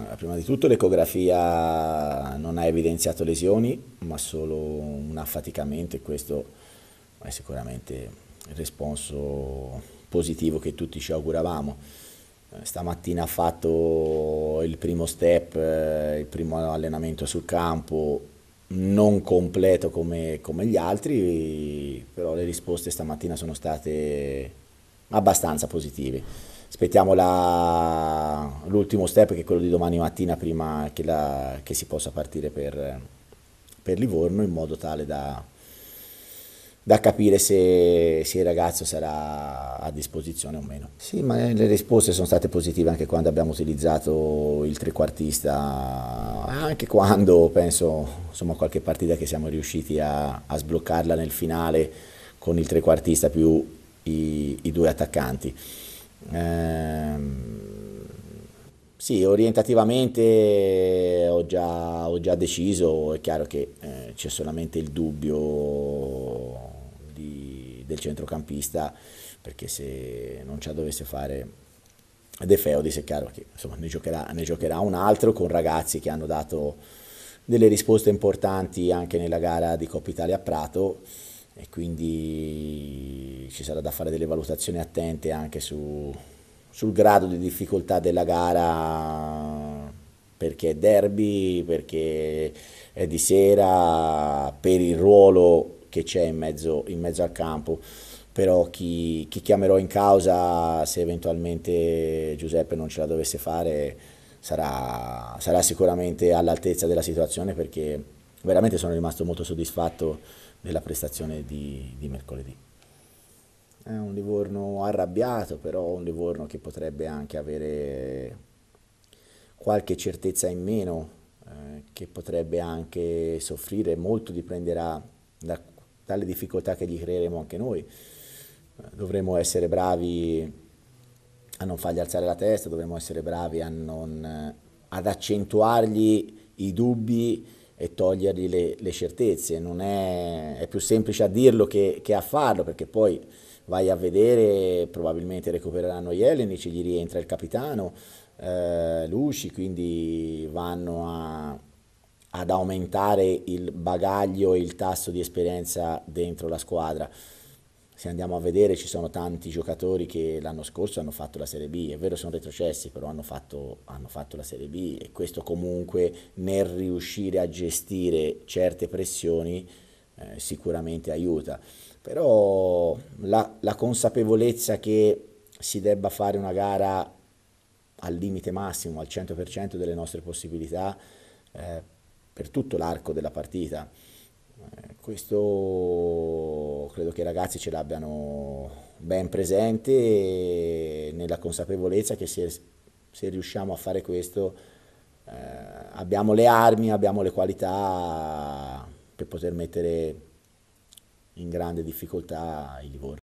Allora, prima di tutto l'ecografia non ha evidenziato lesioni, ma solo un affaticamento e questo è sicuramente il responso positivo che tutti ci auguravamo. Eh, stamattina ha fatto il primo step, eh, il primo allenamento sul campo, non completo come, come gli altri, però le risposte stamattina sono state abbastanza positivi. Aspettiamo la, l'ultimo step che è quello di domani mattina prima che, la, che si possa partire per, per, Livorno in modo tale da, da capire se, se, il ragazzo sarà a disposizione o meno. Sì, ma le risposte sono state positive anche quando abbiamo utilizzato il trequartista, anche quando penso insomma qualche partita che siamo riusciti a, a sbloccarla nel finale con il trequartista più i, i due attaccanti. Ehm, sì, orientativamente ho già, ho già, deciso, è chiaro che eh, c'è solamente il dubbio di, del centrocampista, perché se non ci dovesse fare De Feodis è chiaro che insomma, ne, giocherà, ne giocherà un altro con ragazzi che hanno dato delle risposte importanti anche nella gara di Coppa Italia a Prato e quindi ci sarà da fare delle valutazioni attente anche su, sul grado di difficoltà della gara perché è derby, perché è di sera, per il ruolo che c'è in mezzo, in mezzo al campo però chi, chi, chiamerò in causa se eventualmente Giuseppe non ce la dovesse fare sarà, sarà sicuramente all'altezza della situazione perché veramente sono rimasto molto soddisfatto della prestazione di, di mercoledì. È un Livorno arrabbiato, però un Livorno che potrebbe anche avere qualche certezza in meno, eh, che potrebbe anche soffrire, molto dipenderà da, dalle difficoltà che gli creeremo anche noi. Eh, dovremmo essere bravi a non fargli alzare la testa, dovremmo essere bravi non, eh, ad accentuargli i dubbi e togliergli le, le certezze, è, è, più semplice a dirlo che, che, a farlo, perché poi vai a vedere, probabilmente recupereranno Jelenic, gli rientra il capitano, eh, Luci, quindi vanno a, ad aumentare il bagaglio e il tasso di esperienza dentro la squadra se andiamo a vedere ci sono tanti giocatori che l'anno scorso hanno fatto la Serie B, è vero sono retrocessi, però hanno fatto, hanno fatto la Serie B e questo comunque nel riuscire a gestire certe pressioni eh, sicuramente aiuta. Però la, la consapevolezza che si debba fare una gara al limite massimo, al 100% delle nostre possibilità, eh, per tutto l'arco della partita. Questo credo che i ragazzi ce l'abbiano ben presente nella consapevolezza che se, se, riusciamo a fare questo eh, abbiamo le armi, abbiamo le qualità per poter mettere in grande difficoltà il Livorno.